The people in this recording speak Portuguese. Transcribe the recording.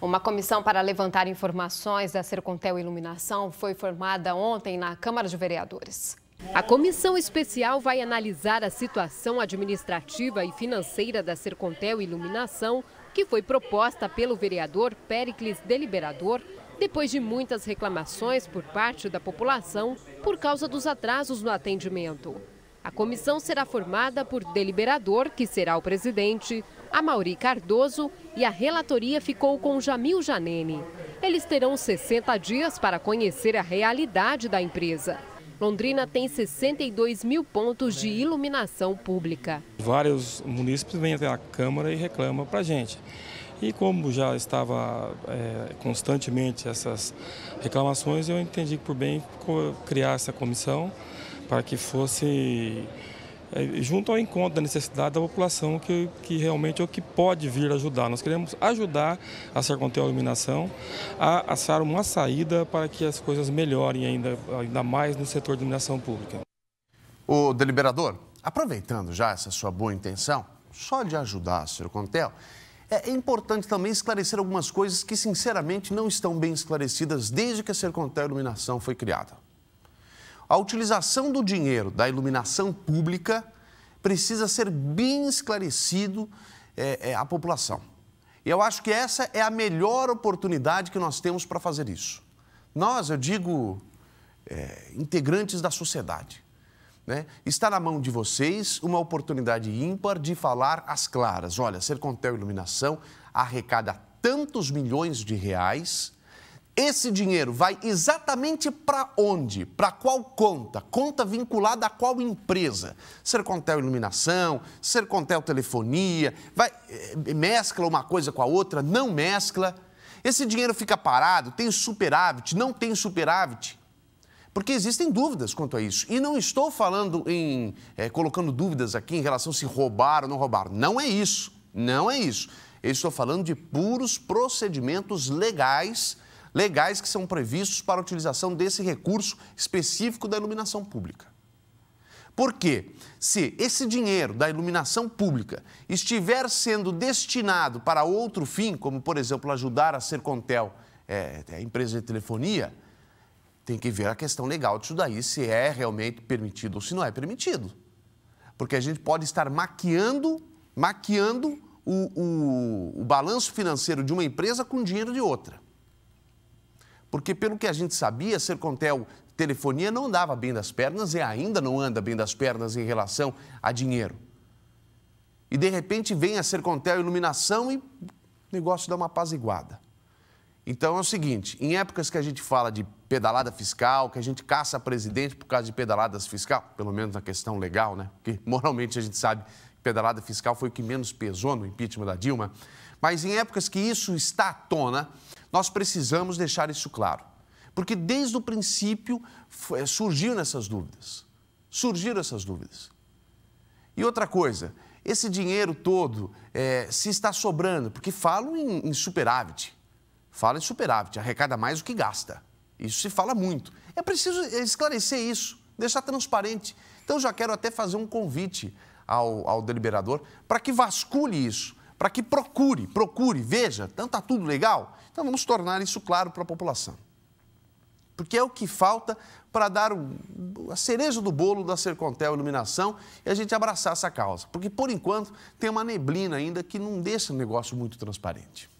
Uma comissão para levantar informações da Sercontel Iluminação foi formada ontem na Câmara de Vereadores. A comissão especial vai analisar a situação administrativa e financeira da Sercontel Iluminação, que foi proposta pelo vereador Pericles Deliberador, depois de muitas reclamações por parte da população por causa dos atrasos no atendimento. A comissão será formada por deliberador, que será o presidente, a Mauri Cardoso e a relatoria ficou com Jamil Janene. Eles terão 60 dias para conhecer a realidade da empresa. Londrina tem 62 mil pontos de iluminação pública. Vários munícipes vêm até a Câmara e reclamam para a gente. E como já estava é, constantemente essas reclamações, eu entendi por bem criar essa comissão para que fosse é, junto ao encontro da necessidade da população que, que realmente é o que pode vir ajudar. Nós queremos ajudar a Sercontel Iluminação a achar uma saída para que as coisas melhorem ainda, ainda mais no setor de iluminação pública. O deliberador, aproveitando já essa sua boa intenção, só de ajudar a Sercontel, é importante também esclarecer algumas coisas que, sinceramente, não estão bem esclarecidas desde que a Sercontel Iluminação foi criada. A utilização do dinheiro da iluminação pública precisa ser bem esclarecido é, é, à população. E eu acho que essa é a melhor oportunidade que nós temos para fazer isso. Nós, eu digo, é, integrantes da sociedade. Né? Está na mão de vocês uma oportunidade ímpar de falar às claras. Olha, Sercontel Iluminação arrecada tantos milhões de reais esse dinheiro vai exatamente para onde? Para qual conta? Conta vinculada a qual empresa? Sercontel Iluminação, Sercontel Telefonia, vai, eh, mescla uma coisa com a outra, não mescla. Esse dinheiro fica parado, tem superávit, não tem superávit. Porque existem dúvidas quanto a isso. E não estou falando em. É, colocando dúvidas aqui em relação se roubaram ou não roubaram. Não é isso. Não é isso. Eu estou falando de puros procedimentos legais legais que são previstos para a utilização desse recurso específico da iluminação pública. Porque se esse dinheiro da iluminação pública estiver sendo destinado para outro fim, como por exemplo ajudar a Sercontel, é, a empresa de telefonia, tem que ver a questão legal disso daí, se é realmente permitido ou se não é permitido. Porque a gente pode estar maquiando, maquiando o, o, o balanço financeiro de uma empresa com dinheiro de outra. Porque, pelo que a gente sabia, Sercontel Telefonia não andava bem das pernas e ainda não anda bem das pernas em relação a dinheiro. E, de repente, vem a Sercontel Iluminação e o negócio dá uma apaziguada. Então é o seguinte, em épocas que a gente fala de pedalada fiscal, que a gente caça presidente por causa de pedaladas fiscal, pelo menos na questão legal, né? Porque moralmente a gente sabe que pedalada fiscal foi o que menos pesou no impeachment da Dilma. Mas em épocas que isso está à tona, nós precisamos deixar isso claro, porque desde o princípio eh, surgiram essas dúvidas. Surgiram essas dúvidas. E outra coisa, esse dinheiro todo é, se está sobrando, porque falam em, em superávit. Fala em superávit, arrecada mais do que gasta. Isso se fala muito. É preciso esclarecer isso, deixar transparente. Então, já quero até fazer um convite ao, ao deliberador para que vasculhe isso, para que procure, procure, veja, então está tudo legal? Então vamos tornar isso claro para a população. Porque é o que falta para dar o, a cereja do bolo da Sercontel Iluminação e a gente abraçar essa causa. Porque, por enquanto, tem uma neblina ainda que não deixa o negócio muito transparente.